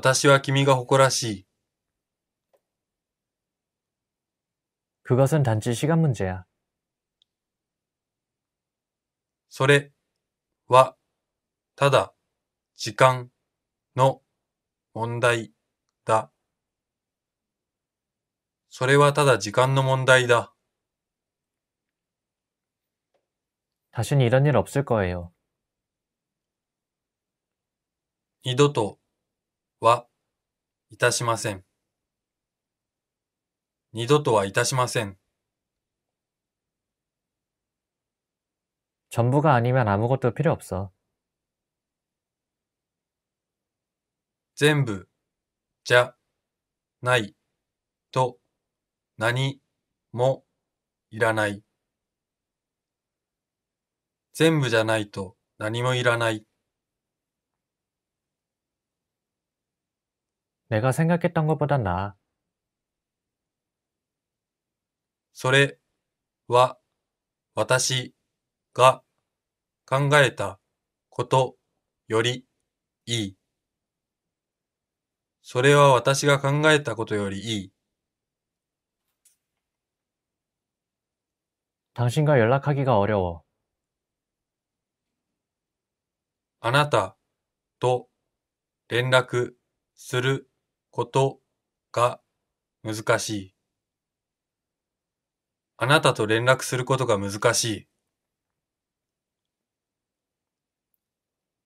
私は君が誇らしい。그것은단지시간문제야それはただ時間の問題だ。それはただ時間の問題だ。다신이런일없을거예요二度とはいたしません。二度とはいたしません。全部が아니면아무것도필요없어全部じゃないと何もいらない。내가생각했던것보다나それは私が考えたことよりいい。それは私が考えたことよりいい。당신과연락하기가어려워あなたと連絡することが難しい。あなたと連絡することが難しい。